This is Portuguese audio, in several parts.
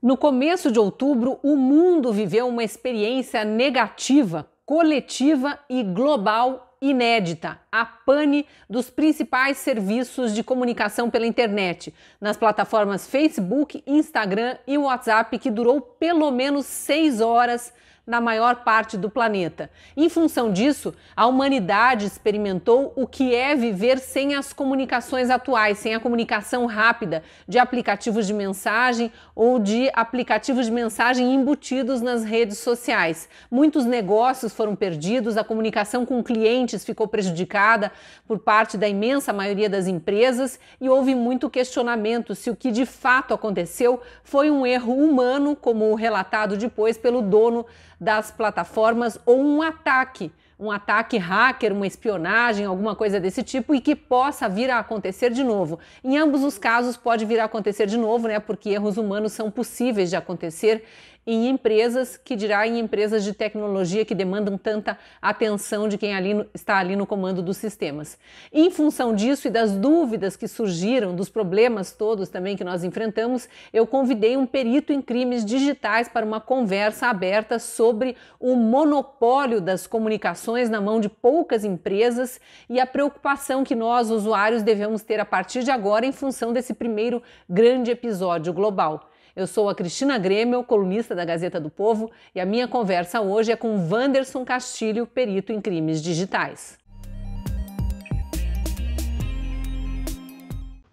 No começo de outubro, o mundo viveu uma experiência negativa, coletiva e global inédita, a pane dos principais serviços de comunicação pela internet, nas plataformas Facebook, Instagram e WhatsApp, que durou pelo menos seis horas na maior parte do planeta. Em função disso, a humanidade experimentou o que é viver sem as comunicações atuais, sem a comunicação rápida de aplicativos de mensagem ou de aplicativos de mensagem embutidos nas redes sociais. Muitos negócios foram perdidos, a comunicação com clientes ficou prejudicada por parte da imensa maioria das empresas e houve muito questionamento se o que de fato aconteceu foi um erro humano, como relatado depois pelo dono das plataformas ou um ataque um ataque hacker, uma espionagem, alguma coisa desse tipo e que possa vir a acontecer de novo. Em ambos os casos pode vir a acontecer de novo, né? Porque erros humanos são possíveis de acontecer em empresas, que dirá em empresas de tecnologia que demandam tanta atenção de quem ali no, está ali no comando dos sistemas. Em função disso e das dúvidas que surgiram, dos problemas todos também que nós enfrentamos, eu convidei um perito em crimes digitais para uma conversa aberta sobre o monopólio das comunicações na mão de poucas empresas e a preocupação que nós, usuários, devemos ter a partir de agora em função desse primeiro grande episódio global. Eu sou a Cristina Grêmio, colunista da Gazeta do Povo, e a minha conversa hoje é com Wanderson Castilho, perito em crimes digitais.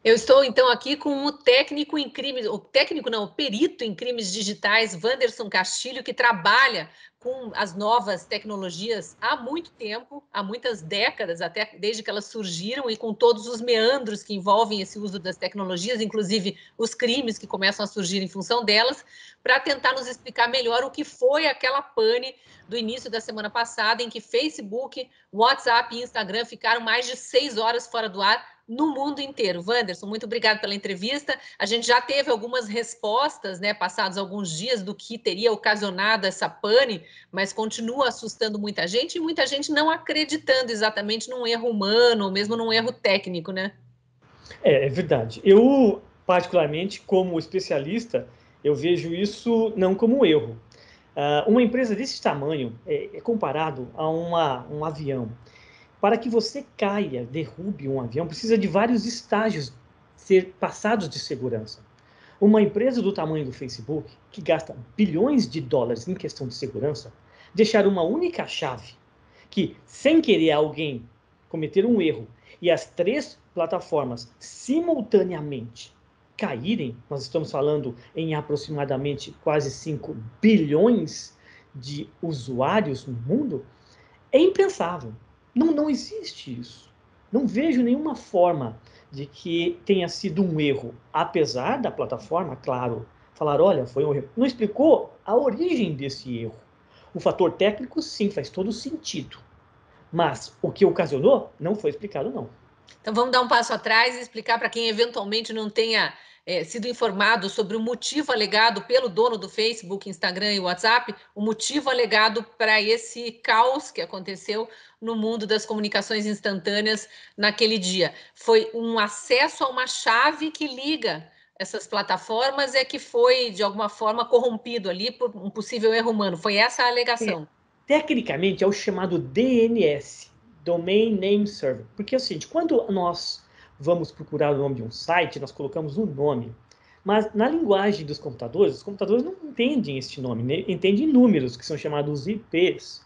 Eu estou então aqui com o técnico em crimes, o técnico não, o perito em crimes digitais, Wanderson Castilho, que trabalha com as novas tecnologias há muito tempo, há muitas décadas, até desde que elas surgiram, e com todos os meandros que envolvem esse uso das tecnologias, inclusive os crimes que começam a surgir em função delas, para tentar nos explicar melhor o que foi aquela pane do início da semana passada, em que Facebook, WhatsApp e Instagram ficaram mais de seis horas fora do ar no mundo inteiro. Wanderson, muito obrigado pela entrevista. A gente já teve algumas respostas, né, passados alguns dias, do que teria ocasionado essa pane, mas continua assustando muita gente e muita gente não acreditando exatamente num erro humano ou mesmo num erro técnico, né? É, é verdade. Eu, particularmente, como especialista, eu vejo isso não como um erro. Uh, uma empresa desse tamanho é, é comparado a uma, um avião. Para que você caia, derrube um avião, precisa de vários estágios ser passados de segurança. Uma empresa do tamanho do Facebook, que gasta bilhões de dólares em questão de segurança, deixar uma única chave que, sem querer alguém cometer um erro e as três plataformas simultaneamente caírem, nós estamos falando em aproximadamente quase 5 bilhões de usuários no mundo, é impensável. Não, não existe isso. Não vejo nenhuma forma de que tenha sido um erro, apesar da plataforma, claro, falar, olha, foi um erro. Não explicou a origem desse erro. O fator técnico, sim, faz todo sentido. Mas o que ocasionou não foi explicado, não. Então vamos dar um passo atrás e explicar para quem eventualmente não tenha é, sido informado sobre o motivo alegado pelo dono do Facebook, Instagram e WhatsApp, o motivo alegado para esse caos que aconteceu no mundo das comunicações instantâneas naquele dia. Foi um acesso a uma chave que liga essas plataformas é que foi, de alguma forma, corrompido ali por um possível erro humano. Foi essa a alegação. É, tecnicamente, é o chamado DNS, Domain Name Server. Porque é o seguinte, quando nós vamos procurar o nome de um site, nós colocamos um nome. Mas na linguagem dos computadores, os computadores não entendem este nome, né? entendem números, que são chamados IPs.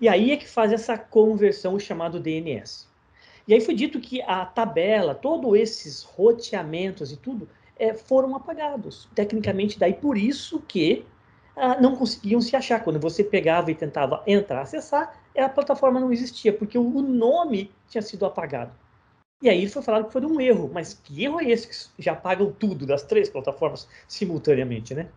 E aí é que faz essa conversão, o chamado DNS. E aí foi dito que a tabela, todos esses roteamentos e tudo, é, foram apagados. Tecnicamente, daí por isso que ah, não conseguiam se achar. Quando você pegava e tentava entrar, acessar, a plataforma não existia, porque o nome tinha sido apagado. E aí foi falado que foi um erro, mas que erro é esse que já pagam tudo das três plataformas simultaneamente, né?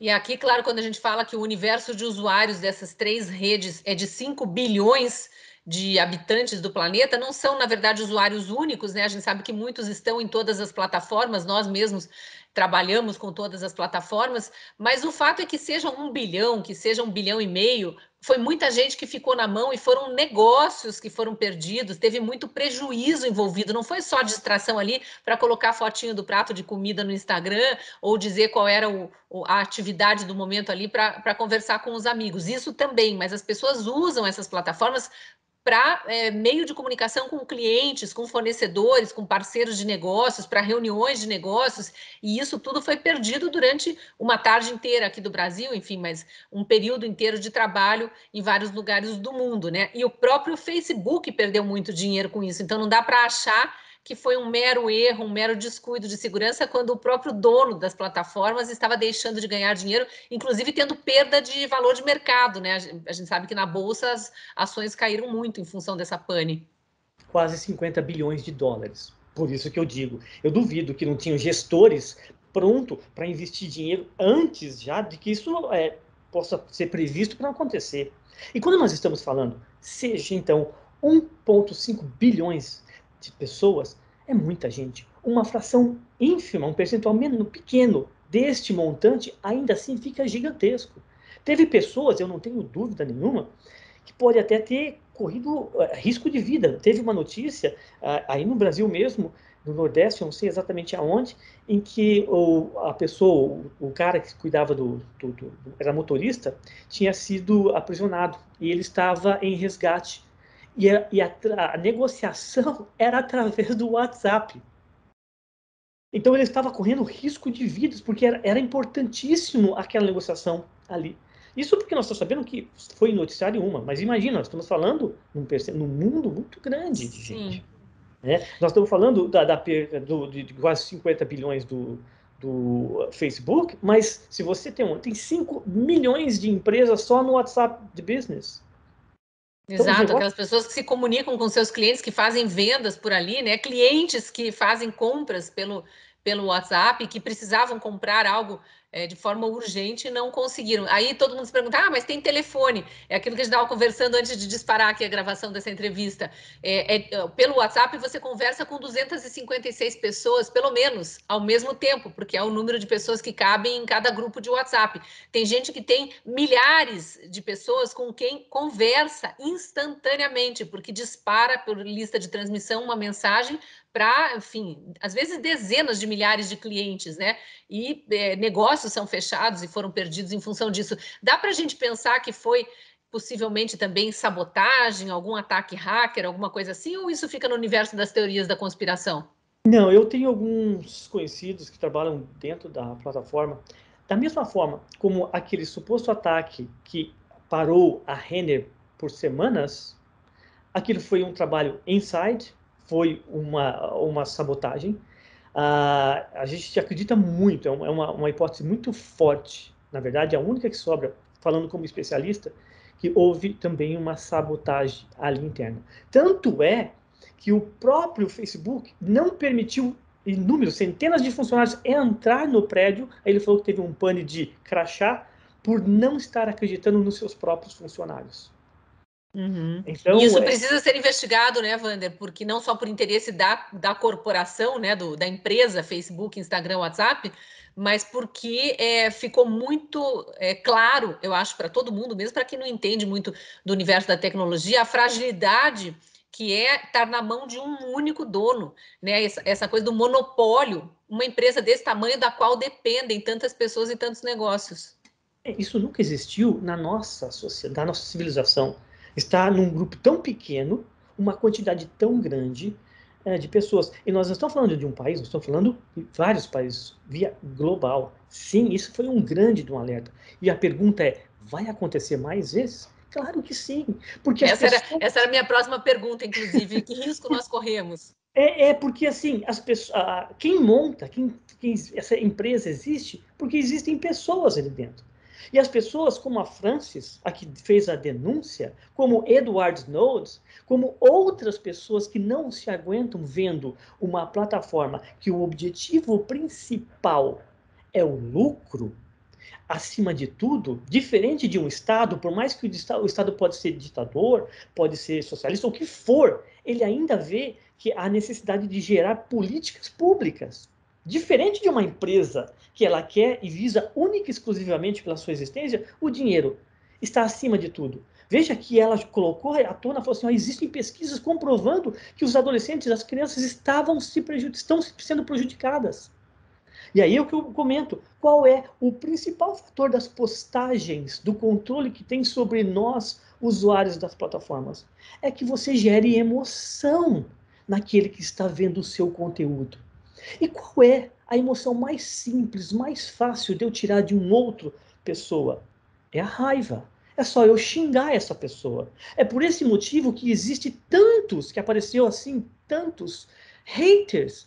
E aqui, claro, quando a gente fala que o universo de usuários dessas três redes é de 5 bilhões de habitantes do planeta, não são, na verdade, usuários únicos, né? A gente sabe que muitos estão em todas as plataformas, nós mesmos trabalhamos com todas as plataformas, mas o fato é que sejam um bilhão, que seja um bilhão e meio, foi muita gente que ficou na mão e foram negócios que foram perdidos, teve muito prejuízo envolvido, não foi só distração ali para colocar fotinho do prato de comida no Instagram ou dizer qual era o, a atividade do momento ali para conversar com os amigos. Isso também, mas as pessoas usam essas plataformas para é, meio de comunicação com clientes, com fornecedores, com parceiros de negócios, para reuniões de negócios, e isso tudo foi perdido durante uma tarde inteira aqui do Brasil, enfim, mas um período inteiro de trabalho em vários lugares do mundo, né? E o próprio Facebook perdeu muito dinheiro com isso, então não dá para achar que foi um mero erro, um mero descuido de segurança, quando o próprio dono das plataformas estava deixando de ganhar dinheiro, inclusive tendo perda de valor de mercado, né? A gente sabe que na bolsa as ações caíram muito em função dessa pane. Quase 50 bilhões de dólares. Por isso que eu digo, eu duvido que não tinham gestores pronto para investir dinheiro antes já de que isso é, possa ser previsto para acontecer. E quando nós estamos falando, seja então 1,5 bilhões de pessoas é muita gente. Uma fração ínfima, um percentual menos pequeno deste montante ainda assim fica gigantesco. Teve pessoas, eu não tenho dúvida nenhuma, que pode até ter corrido eh, risco de vida. Teve uma notícia ah, aí no Brasil mesmo, no Nordeste, eu não sei exatamente aonde, em que o, a pessoa, o, cara que cuidava do, do, do, era motorista, tinha sido aprisionado e ele estava em resgate e a, e a, a negociação era através do WhatsApp. Então ele estava correndo risco de vidas, porque era, era importantíssimo aquela negociação ali. Isso porque nós estamos sabendo que foi noticiário uma, mas imagina, nós estamos falando num, num mundo muito grande de gente. Né? Nós estamos falando da, da do, de quase 50 bilhões do, do Facebook, mas se você tem um, tem 5 milhões de empresas só no WhatsApp de Business. Então, Exato, aquelas pessoas que se comunicam com seus clientes, que fazem vendas por ali, né? Clientes que fazem compras pelo, pelo WhatsApp, que precisavam comprar algo é, de forma urgente não conseguiram. Aí todo mundo se pergunta, ah, mas tem telefone. É aquilo que a gente estava conversando antes de disparar aqui a gravação dessa entrevista. É, é, é pelo WhatsApp você conversa com 256 pessoas, pelo menos, ao mesmo tempo, porque é o número de pessoas que cabem em cada grupo de WhatsApp. Tem gente que tem milhares de pessoas com quem conversa instantaneamente, porque dispara por lista de transmissão uma mensagem para, enfim, às vezes dezenas de milhares de clientes, né? E é, negócios são fechados e foram perdidos em função disso. Dá para a gente pensar que foi possivelmente também sabotagem, algum ataque hacker, alguma coisa assim, ou isso fica no universo das teorias da conspiração? Não, eu tenho alguns conhecidos que trabalham dentro da plataforma. Da mesma forma como aquele suposto ataque que parou a Renner por semanas, aquilo foi um trabalho inside foi uma, uma sabotagem. Uh, a gente acredita muito, é, é uma, uma hipótese muito forte, na verdade, a única que sobra, falando como especialista, que houve também uma sabotagem ali interna. Tanto é que o próprio Facebook não permitiu inúmeros, centenas de funcionários entrar no prédio. Aí ele falou que teve um pane de crachá por não estar acreditando nos seus próprios funcionários. Uhum. Então, Isso é... precisa ser investigado, né, Wander? Porque não só por interesse da, da corporação, né, do, da empresa, Facebook, Instagram, WhatsApp, mas porque é, ficou muito é, claro, eu acho, para todo mundo, mesmo para quem não entende muito do universo da tecnologia, a fragilidade que é estar tá na mão de um único dono, né? Essa, essa coisa do monopólio, uma empresa desse tamanho da qual dependem tantas pessoas e tantos negócios. É, isso nunca existiu na nossa sociedade, na nossa civilização está num grupo tão pequeno, uma quantidade tão grande é, de pessoas. E nós não estamos falando de um país, nós estamos falando de vários países, via global. Sim, isso foi um grande de um alerta. E a pergunta é, vai acontecer mais vezes? Claro que sim. Porque essa, pessoas... era, essa era a minha próxima pergunta, inclusive. que risco nós corremos? É, é, porque assim, as pessoas, quem monta, quem, quem, essa empresa existe, porque existem pessoas ali dentro. E as pessoas como a Francis, a que fez a denúncia, como Edward Snowden, como outras pessoas que não se aguentam vendo uma plataforma que o objetivo principal é o lucro, acima de tudo, diferente de um Estado, por mais que o Estado pode ser ditador, pode ser socialista, o que for, ele ainda vê que há necessidade de gerar políticas públicas Diferente de uma empresa que ela quer e visa única e exclusivamente pela sua existência, o dinheiro está acima de tudo. Veja que ela colocou à tona, falou assim, ó, existem pesquisas comprovando que os adolescentes, as crianças estavam se estão sendo prejudicadas. E aí é o que eu comento, qual é o principal fator das postagens, do controle que tem sobre nós, usuários das plataformas? É que você gere emoção naquele que está vendo o seu conteúdo. E qual é a emoção mais simples, mais fácil de eu tirar de um outro pessoa? É a raiva. É só eu xingar essa pessoa. É por esse motivo que existe tantos, que apareceu assim, tantos haters,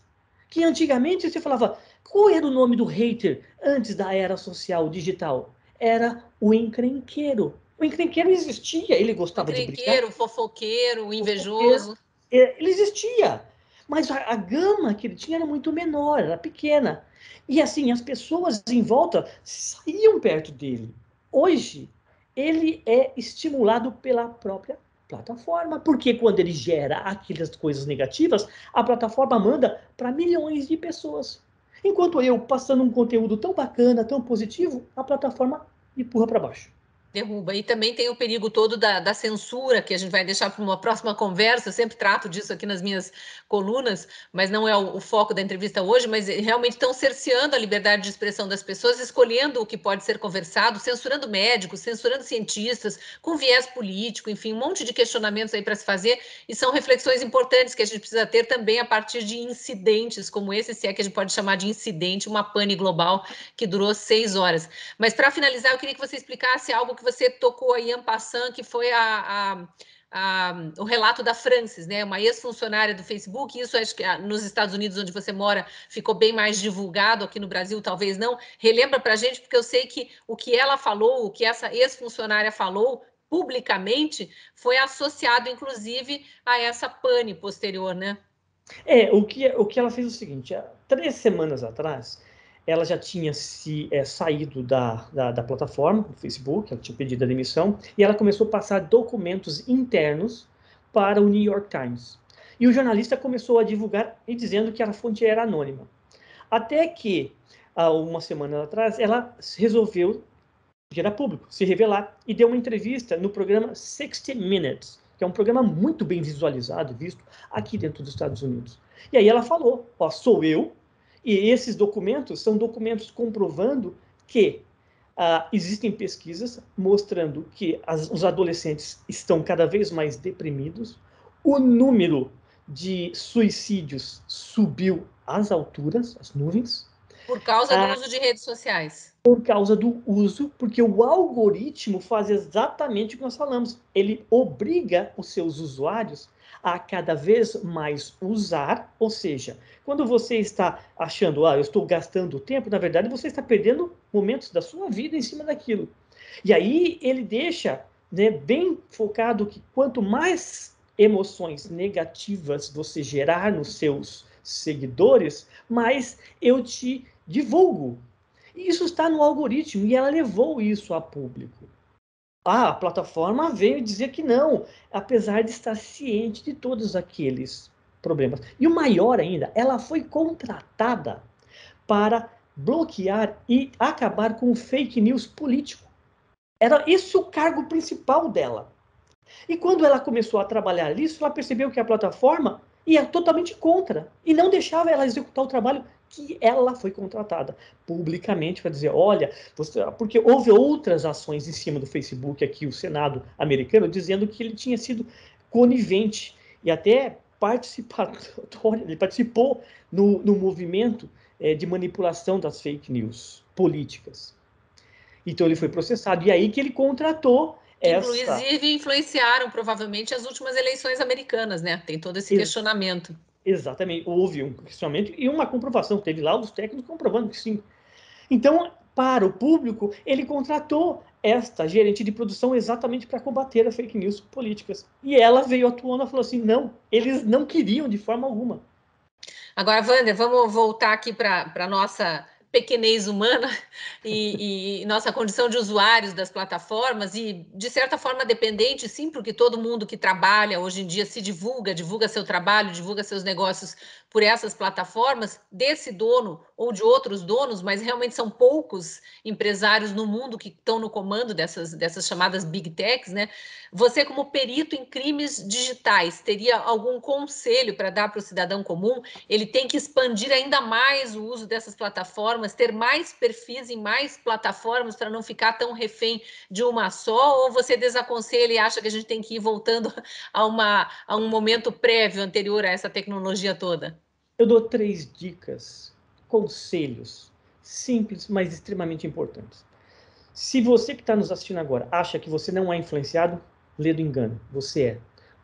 que antigamente você falava, qual era o nome do hater antes da era social digital? Era o encrenqueiro. O encrenqueiro existia, ele gostava de brincar. Encrenqueiro, fofoqueiro, invejoso. Fofoqueiro. É, ele existia mas a, a gama que ele tinha era muito menor, era pequena. E assim, as pessoas em volta saíam perto dele. Hoje, ele é estimulado pela própria plataforma, porque quando ele gera aquelas coisas negativas, a plataforma manda para milhões de pessoas. Enquanto eu, passando um conteúdo tão bacana, tão positivo, a plataforma empurra para baixo. Derruba. E também tem o perigo todo da, da censura, que a gente vai deixar para uma próxima conversa. Eu sempre trato disso aqui nas minhas colunas, mas não é o, o, foco da entrevista hoje. Mas eh, realmente estão cerceando a liberdade de expressão das pessoas, escolhendo o que pode ser conversado, censurando médicos, censurando cientistas, com viés político, enfim, um monte de questionamentos aí para se fazer. E são reflexões importantes que a gente precisa ter também a partir de incidentes como esse, se é que a gente pode chamar de incidente, uma pane global que durou seis horas. Mas para finalizar, eu queria que você explicasse algo que você tocou aí, passant, que foi a, a, a, o relato da Frances, né? Uma ex-funcionária do Facebook. Isso acho que ah, nos Estados Unidos, onde você mora, ficou bem mais divulgado. Aqui no Brasil, talvez não. Relembra para a gente, porque eu sei que o que ela falou, o que essa ex-funcionária falou publicamente, foi associado, inclusive, a essa pane posterior, né? É, o que, o que ela fez é o seguinte: três semanas atrás, ela já tinha se é, saído da, da, da, plataforma, do Facebook, ela tinha pedido a demissão, e ela começou a passar documentos internos para o New York Times. E o jornalista começou a divulgar e dizendo que a fonte era anônima. Até que, há uma semana atrás, ela resolveu gerar público, se revelar, e deu uma entrevista no programa 60 Minutes, que é um programa muito bem visualizado, visto aqui dentro dos Estados Unidos. E aí ela falou, ó, sou eu, e esses documentos são documentos comprovando que ah, existem pesquisas mostrando que as, os adolescentes estão cada vez mais deprimidos, o número de suicídios subiu às alturas, às nuvens. Por causa do ah, uso de redes sociais. Por causa do uso, porque o algoritmo faz exatamente o que nós falamos. Ele obriga os seus usuários a cada vez mais usar, ou seja, quando você está achando, ah, eu estou gastando tempo, na verdade você está perdendo momentos da sua vida em cima daquilo. E aí ele deixa né, bem focado que quanto mais emoções negativas você gerar nos seus seguidores, mais eu te divulgo. Isso está no algoritmo e ela levou isso a público. Ah, a plataforma veio dizer que não, apesar de estar ciente de todos aqueles problemas. E o maior ainda, ela foi contratada para bloquear e acabar com o fake news político. Era esse o cargo principal dela. E quando ela começou a trabalhar nisso, ela percebeu que a plataforma ia totalmente contra e não deixava ela executar o trabalho que ela foi contratada publicamente para dizer, olha, você... porque houve outras ações em cima do Facebook aqui, o Senado americano, dizendo que ele tinha sido conivente e até participatório, ele participou no, no movimento é, de manipulação das fake news políticas. Então ele foi processado e aí que ele contratou essa... Inclusive influenciaram provavelmente as últimas eleições americanas, né? Tem todo esse questionamento. Exatamente, houve um questionamento e uma comprovação. Teve lá os técnicos comprovando que sim. Então, para o público, ele contratou esta gerente de produção exatamente para combater as fake news políticas. E ela veio atuando e falou assim: não, eles não queriam de forma alguma. Agora, Wander, vamos voltar aqui para a nossa pequenez humana e, e, nossa condição de usuários das plataformas e, de certa forma, dependente, sim, porque todo mundo que trabalha hoje em dia se divulga, divulga seu trabalho, divulga seus negócios por essas plataformas desse dono ou de outros donos, mas realmente são poucos empresários no mundo que estão no comando dessas, dessas chamadas big techs, né? Você, como perito em crimes digitais, teria algum conselho para dar para o cidadão comum? Ele tem que expandir ainda mais o uso dessas plataformas, ter mais perfis em mais plataformas para não ficar tão refém de uma só? Ou você desaconselha e acha que a gente tem que ir voltando a, uma, a um momento prévio anterior a essa tecnologia toda? Eu dou três dicas, conselhos simples, mas extremamente importantes. Se você que está nos assistindo agora acha que você não é influenciado, lê do engano. Você é.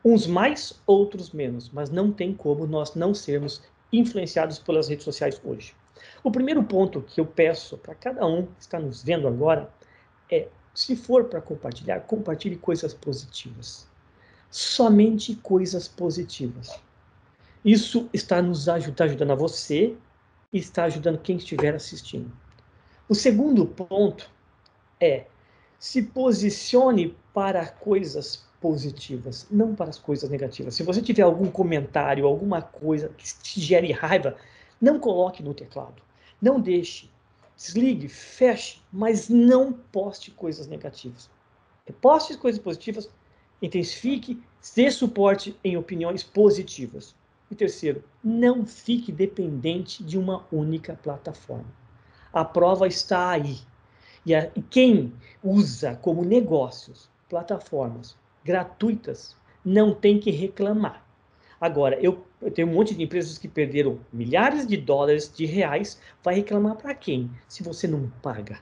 Uns mais, outros menos, mas não tem como nós não sermos influenciados pelas redes sociais hoje. O primeiro ponto que eu peço para cada um que está nos vendo agora é: se for para compartilhar, compartilhe coisas positivas. Somente coisas positivas. Isso está nos ajudando, tá ajudando a você e está ajudando quem estiver assistindo. O segundo ponto é se posicione para coisas positivas, não para as coisas negativas. Se você tiver algum comentário, alguma coisa que te gere raiva, não coloque no teclado. Não deixe. Desligue, feche, mas não poste coisas negativas. Poste coisas positivas, intensifique, dê suporte em opiniões positivas. E terceiro, não fique dependente de uma única plataforma. A prova está aí. E, a, quem usa como negócios plataformas gratuitas não tem que reclamar. Agora, eu, eu, tenho um monte de empresas que perderam milhares de dólares, de reais, vai reclamar para quem? Se você não paga.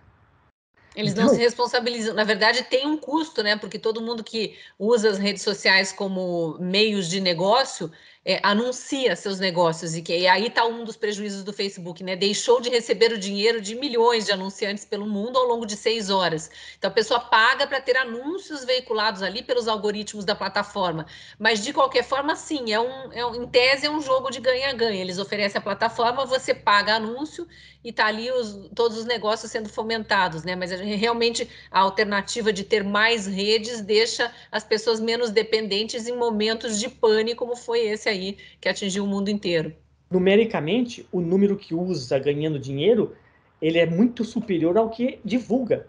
Eles não, não se responsabilizam. Na verdade, tem um custo, né? Porque todo mundo que usa as redes sociais como meios de negócio é, anuncia seus negócios e que e aí está um dos prejuízos do Facebook, né? Deixou de receber o dinheiro de milhões de anunciantes pelo mundo ao longo de seis horas. Então a pessoa paga para ter anúncios veiculados ali pelos algoritmos da plataforma. Mas de qualquer forma, sim, é um, é um em tese é um jogo de ganha-ganha. Eles oferecem a plataforma, você paga anúncio e está ali os, todos os negócios sendo fomentados, né? Mas a gente, realmente a alternativa de ter mais redes deixa as pessoas menos dependentes em momentos de pânico, como foi esse aí que atingiu o mundo inteiro. Numericamente, o número que usa ganhando dinheiro, ele é muito superior ao que divulga.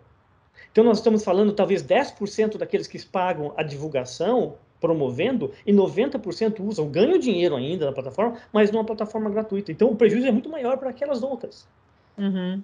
Então nós estamos falando talvez 10% daqueles que pagam a divulgação promovendo e 90% usam, ganham dinheiro ainda na plataforma, mas numa plataforma gratuita. Então o prejuízo é muito maior para aquelas outras. Uhum.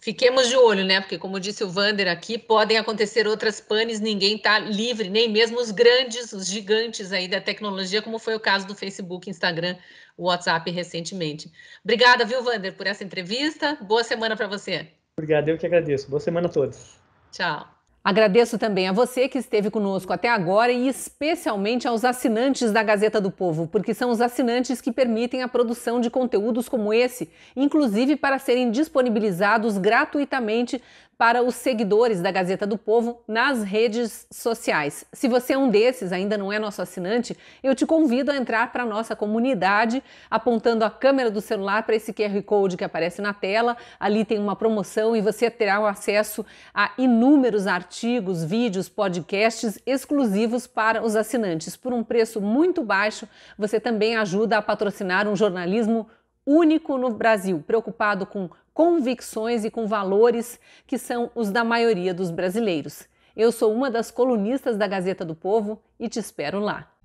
Fiquemos de olho, né? Porque, como disse o Vander aqui, podem acontecer outras panes, ninguém está livre, nem mesmo os grandes, os gigantes aí da tecnologia, como foi o caso do Facebook, Instagram, WhatsApp recentemente. Obrigada, viu, Vander, por essa entrevista. Boa semana para você. Obrigado, eu que agradeço. Boa semana a todos. Tchau. Agradeço também a você que esteve conosco até agora e especialmente aos assinantes da Gazeta do Povo, porque são os assinantes que permitem a produção de conteúdos como esse, inclusive para serem disponibilizados gratuitamente para os seguidores da Gazeta do Povo nas redes sociais. Se você é um desses, ainda não é nosso assinante, eu te convido a entrar para a nossa comunidade apontando a câmera do celular para esse QR Code que aparece na tela. Ali tem uma promoção e você terá o acesso a inúmeros artigos, vídeos, podcasts exclusivos para os assinantes. Por um preço muito baixo, você também ajuda a patrocinar um jornalismo único no Brasil, preocupado com convicções e com valores que são os da maioria dos brasileiros. Eu sou uma das colunistas da Gazeta do Povo e te espero lá.